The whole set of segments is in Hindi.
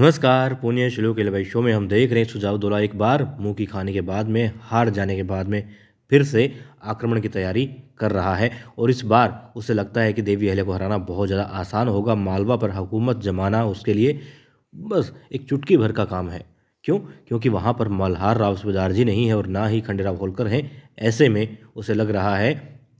नमस्कार पुण्य शिलो के भाई शो में हम देख रहे हैं सुझाव दौला एक बार मुंह की खाने के बाद में हार जाने के बाद में फिर से आक्रमण की तैयारी कर रहा है और इस बार उसे लगता है कि देवी अहल्या को हराना बहुत ज़्यादा आसान होगा मालवा पर हुकूमत जमाना उसके लिए बस एक चुटकी भर का काम है क्यों क्योंकि वहाँ पर मल्हार राव सुबेदार जी नहीं है और ना ही खंडेराव होलकर हैं ऐसे में उसे लग रहा है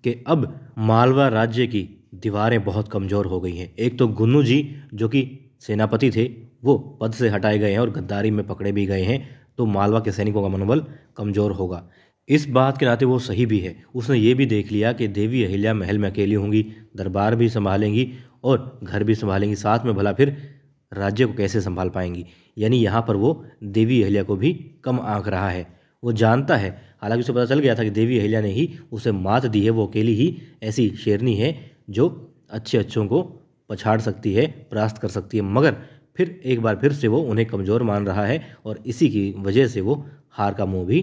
कि अब मालवा राज्य की दीवारें बहुत कमज़ोर हो गई हैं एक तो गुन्नू जी जो कि सेनापति थे वो पद से हटाए गए हैं और गद्दारी में पकड़े भी गए हैं तो मालवा के सैनिकों का मनोबल कमज़ोर होगा इस बात के नाते वो सही भी है उसने ये भी देख लिया कि देवी अहिल्या महल में अकेली होंगी दरबार भी संभालेंगी और घर भी संभालेंगी साथ में भला फिर राज्य को कैसे संभाल पाएंगी यानी यहाँ पर वो देवी अहिल्या को भी कम आँख रहा है वो जानता है हालांकि उसे पता चल गया था कि देवी अहिल्या ने ही उसे मात दी है वो अकेली ही ऐसी शेरनी है जो अच्छे अच्छों को पछाड़ सकती है परास्त कर सकती है मगर फिर एक बार फिर से वो उन्हें कमज़ोर मान रहा है और इसी की वजह से वो हार का मुंह भी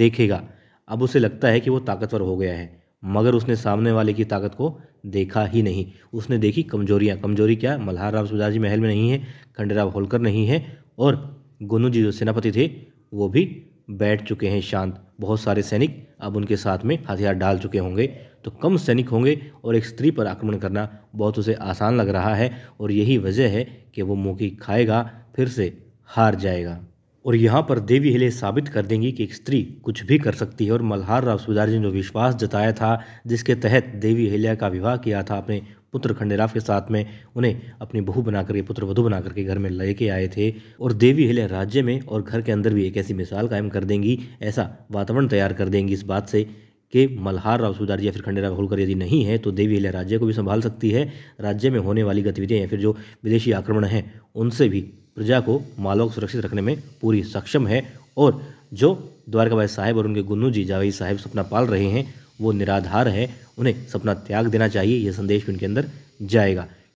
देखेगा अब उसे लगता है कि वो ताकतवर हो गया है मगर उसने सामने वाले की ताकत को देखा ही नहीं उसने देखी कमजोरियाँ कमजोरी क्या मल्हार राव सुजाजी महल में नहीं है खंडेराव होलकर नहीं है और गोनू जी जो सेनापति थे वो भी बैठ चुके हैं शांत बहुत सारे सैनिक अब उनके साथ में हथियार डाल चुके होंगे तो कम सैनिक होंगे और एक स्त्री पर आक्रमण करना बहुत उसे आसान लग रहा है और यही वजह है कि वो मोकी खाएगा फिर से हार जाएगा और यहाँ पर देवी हिले साबित कर देंगी कि एक स्त्री कुछ भी कर सकती है और मल्हार राव सुधार जी ने विश्वास जताया था जिसके तहत देवी हिल्या का विवाह किया था अपने पुत्र खंडेराव के साथ में उन्हें अपनी बहू बना करके पुत्र वधु बना करके घर में लेके आए थे और देवी हिले राज्य में और घर के अंदर भी एक ऐसी मिसाल कायम कर देंगी ऐसा वातावरण तैयार कर देंगी इस बात से कि मल्हार राव सुधार या फिर खंडेराव होलकर यदि नहीं है तो देवी हिले राज्य को भी संभाल सकती है राज्य में होने वाली गतिविधियाँ या फिर जो विदेशी आक्रमण हैं उनसे भी प्रजा को को सुरक्षित रखने में पूरी सक्षम है और जो द्वारकाबाई साहेब और उनके गुन्नू जी जावेद साहेब सपना पाल रहे हैं वो निराधार है उन्हें सपना त्याग देना चाहिए यह संदेश भी उनके अंदर जाएगा